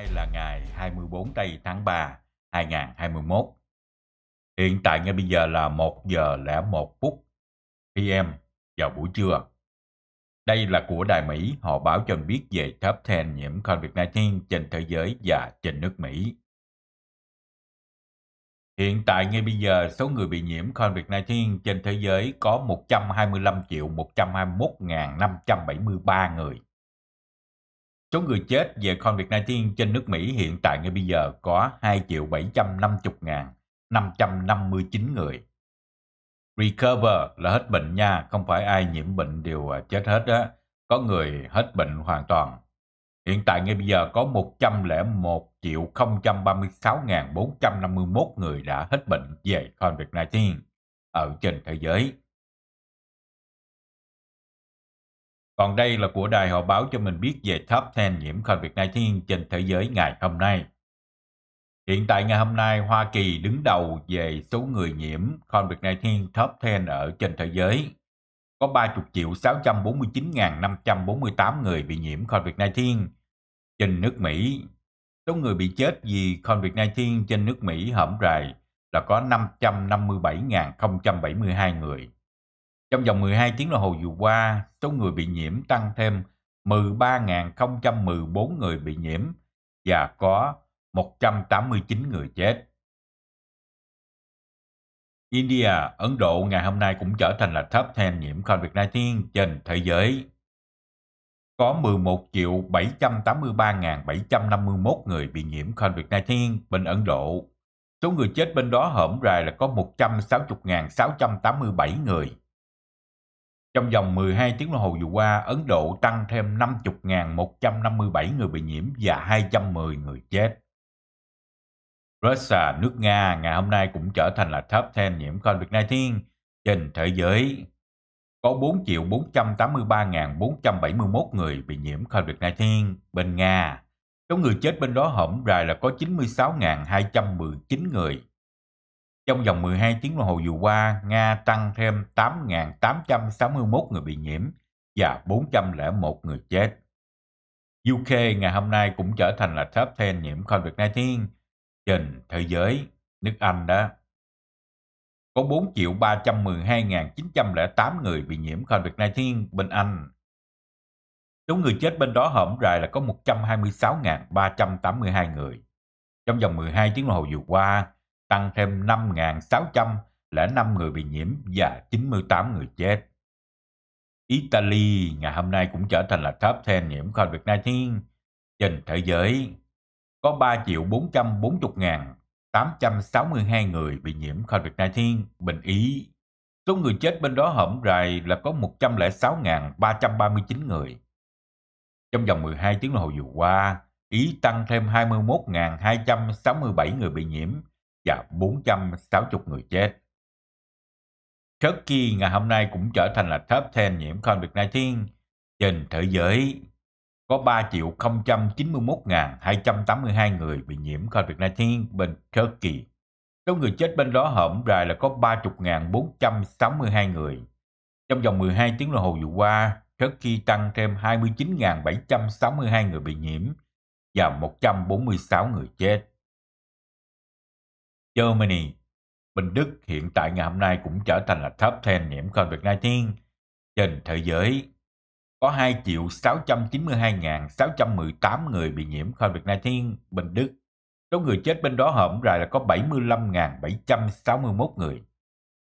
nay là ngày 24 tây tháng 3 2021. Hiện tại ngay bây giờ là 1 giờ lẻ 1 phút PM vào buổi trưa. Đây là của Đài Mỹ, họ báo cho biết về top 10 nhiễm COVID-19 trên thế giới và trên nước Mỹ. Hiện tại ngay bây giờ, số người bị nhiễm COVID-19 trên thế giới có 125 triệu 121.573 người. Số người chết về COVID-19 trên nước Mỹ hiện tại ngay bây giờ có 2.750.559 người. Recover là hết bệnh nha, không phải ai nhiễm bệnh đều à, chết hết á Có người hết bệnh hoàn toàn. Hiện tại ngay bây giờ có 101.036.451 người đã hết bệnh về COVID-19 ở trên thế giới. Còn đây là của đài họ báo cho mình biết về top 10 nhiễm COVID Việt trên thế giới ngày hôm nay. Hiện tại ngày hôm nay, Hoa Kỳ đứng đầu về số người nhiễm COVID-19 top 10 ở trên thế giới. Có 30 triệu 649.548 người bị nhiễm COVID-19 trên nước Mỹ. Số người bị chết vì COVID-19 trên nước Mỹ hõm rày là có 557.072 người. Trong vòng 12 tiếng đồng hồ vừa qua, số người bị nhiễm tăng thêm 13.014 người bị nhiễm và có 189 người chết. India, Ấn Độ ngày hôm nay cũng trở thành là top 10 nhiễm COVID-19 trên thế giới. Có 11 783.751 người bị nhiễm COVID-19 bên Ấn Độ. Số người chết bên đó hởm rài là có 160.687 người. Trong vòng 12 tiếng đồng hồ vừa qua, Ấn Độ tăng thêm 50.157 người bị nhiễm và 210 người chết. Russia, nước Nga, ngày hôm nay cũng trở thành là top 10 nhiễm COVID-19 trên thế giới. Có 4.483.471 người bị nhiễm COVID-19 bên Nga. Số người chết bên đó hổng rài là có 96.219 người trong vòng 12 tiếng đồng hồ vừa qua, Nga tăng thêm 8.861 người bị nhiễm và 401 người chết. UK ngày hôm nay cũng trở thành là top 10 nhiễm COVID-19 trên thế giới, nước Anh đó. Có 4 triệu 312.908 người bị nhiễm COVID-19 bên Anh. Số người chết bên đó hổm rày là có 126.382 người. Trong vòng 12 tiếng đồng hồ vừa qua, tăng thêm 5.605 người bị nhiễm và 98 người chết. Italy ngày hôm nay cũng trở thành là top 10 nhiễm COVID-19 trên thế giới. Có 3 triệu 440 ngàn 862 người bị nhiễm COVID-19 bình Ý. Số người chết bên đó hổm rày là có 106.339 người. Trong vòng 12 tiếng đồng hồ vừa qua, Ý tăng thêm 21.267 người bị nhiễm và 460 người chết. Turkey ngày hôm nay cũng trở thành là top 10 nhiễm COVID-19 trên thế giới. Có 3 091.282 người bị nhiễm COVID-19 bên Turkey. Số người chết bên đó hổm rài là có 30.462 người. Trong vòng 12 tiếng đồng hồ vừa qua, Turkey tăng thêm 29.762 người bị nhiễm và 146 người chết. Germany. Bên Đức hiện tại ngày hôm nay cũng trở thành là top 10 nhiễm COVID-19 trên thế giới. Có 2 triệu 692.618 người bị nhiễm COVID-19 bên Đức. Số người chết bên đó hổm ra là có 75.761 người.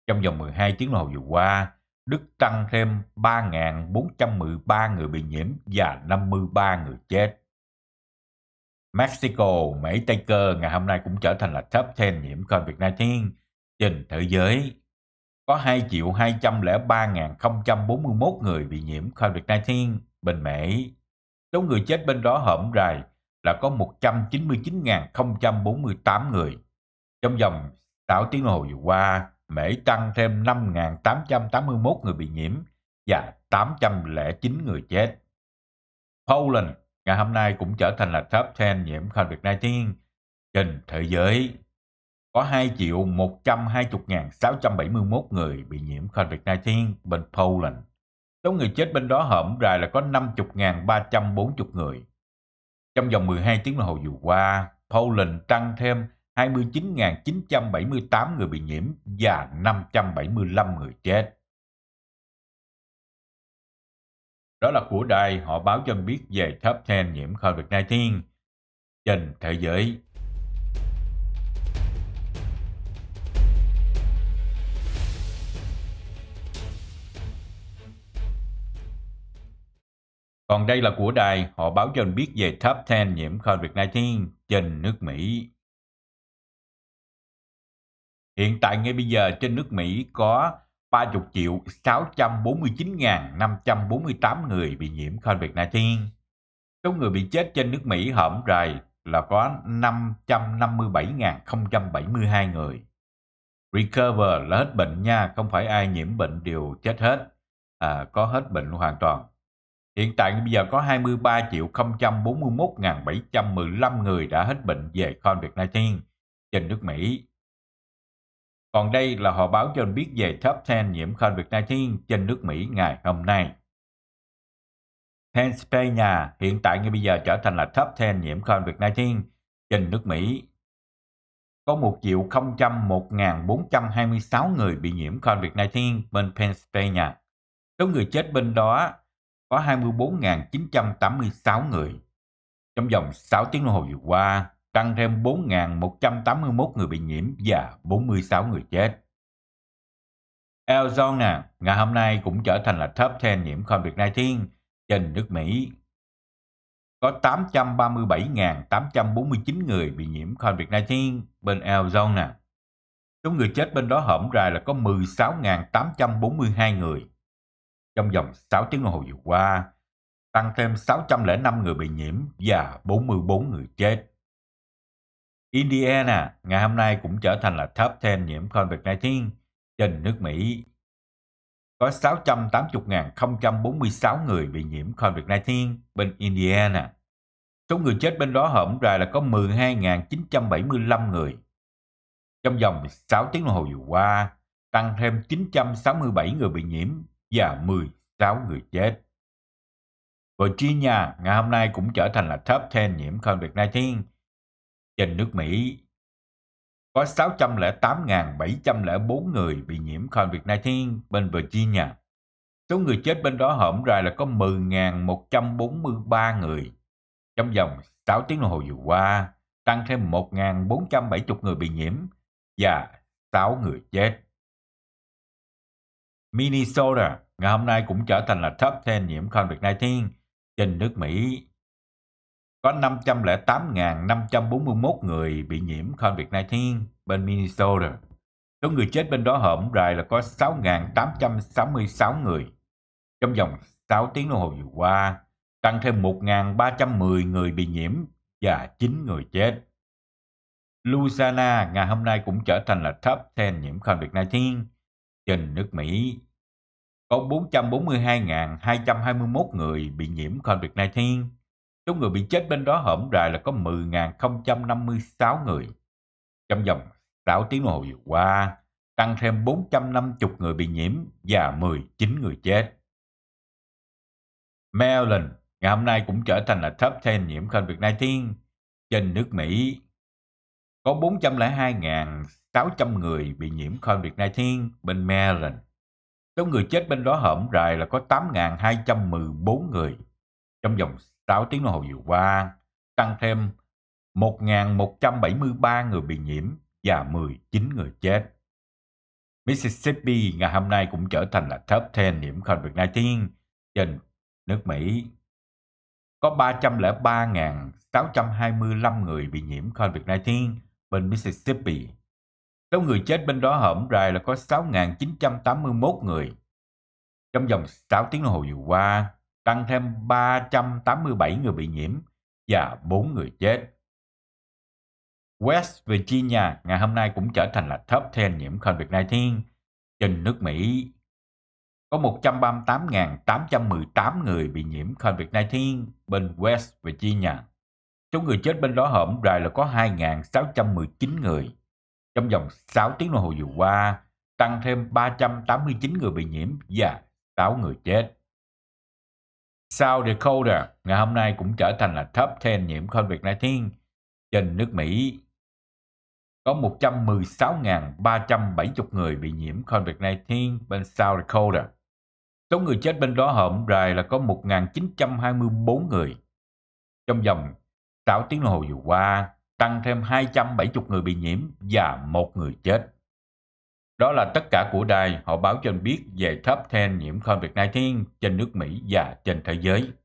Trong vòng 12 tiếng đồng hồ vừa qua, Đức tăng thêm 3.413 người bị nhiễm và 53 người chết. Mexico, Mỹ Tây Cơ ngày hôm nay cũng trở thành là top 10 nhiễm COVID-19 trên thế giới. Có 2 triệu 203.041 người bị nhiễm COVID-19 bên Mỹ. Số người chết bên đó hởm rài là có 199.048 người. Trong vòng 6 tiếng hồ vừa qua, Mỹ tăng thêm 5.881 người bị nhiễm và 809 người chết. Poland ngày hôm nay cũng trở thành là top 10 nhiễm COVID-19 trên thế giới. Có 2 triệu 120.671 người bị nhiễm COVID-19 bên Poland. Số người chết bên đó hởm ra là có 50.340 người. Trong vòng 12 tiếng đồng hồ vừa qua, Poland tăng thêm 29.978 người bị nhiễm và 575 người chết. Đó là của đài họ báo cho mình biết về top 10 nhiễm COVID-19 trên thế giới. Còn đây là của đài họ báo cho mình biết về top 10 nhiễm COVID-19 trên nước Mỹ. Hiện tại ngay bây giờ trên nước Mỹ có 30 triệu 649.548 người bị nhiễm COVID-19. Số người bị chết trên nước Mỹ hõm rày là có 557.072 người. Recover là hết bệnh nha, không phải ai nhiễm bệnh đều chết hết, à, có hết bệnh hoàn toàn. Hiện tại bây giờ có 23 triệu 041.715 người đã hết bệnh về COVID-19 trên nước Mỹ còn đây là họ báo cho anh biết về top 10 nhiễm COVID-19 trên nước Mỹ ngày hôm nay. Pennsylvania hiện tại ngay bây giờ trở thành là top 10 nhiễm COVID-19 trên nước Mỹ. Có 1 triệu 001.426 người bị nhiễm COVID-19 bên Pennsylvania. Số người chết bên đó có 24.986 người. Trong vòng 6 tiếng đồng hồ vừa qua, tăng thêm 4.181 người bị nhiễm và 46 người chết. Arizona ngày hôm nay cũng trở thành là top 10 nhiễm COVID-19 trên nước Mỹ. Có 837.849 người bị nhiễm COVID-19 bên Arizona. Số người chết bên đó hổm ra là có 16.842 người trong vòng 6 tiếng đồng hồ vừa qua, tăng thêm 605 người bị nhiễm và 44 người chết. Indiana ngày hôm nay cũng trở thành là top 10 nhiễm COVID-19 trên nước Mỹ. Có 680.046 người bị nhiễm COVID-19 bên Indiana. Số người chết bên đó hổm ra là có 12.975 người. Trong vòng 6 tiếng đồng hồ vừa qua, tăng thêm 967 người bị nhiễm và 16 người chết. Virginia ngày hôm nay cũng trở thành là top 10 nhiễm COVID-19 trên nước Mỹ, có 608.704 người bị nhiễm COVID-19 bên Virginia. Số người chết bên đó hổm ra là có 10.143 người. Trong vòng 6 tiếng đồng hồ vừa qua, tăng thêm 1.470 người bị nhiễm và 6 người chết. Minnesota ngày hôm nay cũng trở thành là top 10 nhiễm COVID-19 trên nước Mỹ có 508.541 người bị nhiễm COVID-19 bên Minnesota. Số người chết bên đó hổm rày là có 6.866 người. Trong vòng 6 tiếng đồng hồ vừa qua, tăng thêm 1.310 người bị nhiễm và 9 người chết. Louisiana ngày hôm nay cũng trở thành là top 10 nhiễm COVID-19 trên nước Mỹ. Có 442.221 người bị nhiễm COVID-19 Số người bị chết bên đó hổm rày là có 10.056 người. Trong vòng 6 tiếng đồng hồ vừa qua, tăng thêm 450 người bị nhiễm và 19 người chết. Maryland ngày hôm nay cũng trở thành là top 10 nhiễm COVID-19 trên nước Mỹ. Có 402.600 người bị nhiễm COVID-19 bên Maryland. Số người chết bên đó hổm rày là có 8.214 người trong vòng 6 tiếng đồng hồ vừa qua, tăng thêm 1.173 người bị nhiễm và 19 người chết. Mississippi ngày hôm nay cũng trở thành là top 10 nhiễm COVID-19 trên nước Mỹ. Có 303.625 người bị nhiễm COVID-19 bên Mississippi. Số người chết bên đó hổm rày là có 6.981 người. Trong vòng 6 tiếng đồng hồ vừa qua, tăng thêm 387 người bị nhiễm và 4 người chết. West Virginia ngày hôm nay cũng trở thành là top 10 nhiễm COVID-19 trên nước Mỹ. Có 138.818 người bị nhiễm COVID-19 bên West Virginia. Số người chết bên đó hổm rày là có 2.619 người. Trong vòng 6 tiếng đồng hồ vừa qua, tăng thêm 389 người bị nhiễm và 6 người chết. South Dakota ngày hôm nay cũng trở thành là top 10 nhiễm COVID-19 trên nước Mỹ. Có 116.370 người bị nhiễm COVID-19 bên South Dakota. Số người chết bên đó hợm rài là có 1.924 người. Trong vòng 6 tiếng đồng hồ vừa qua, tăng thêm 270 người bị nhiễm và một người chết. Đó là tất cả của đài họ báo cho anh biết về top 10 nhiễm covid 19 trên nước Mỹ và trên thế giới.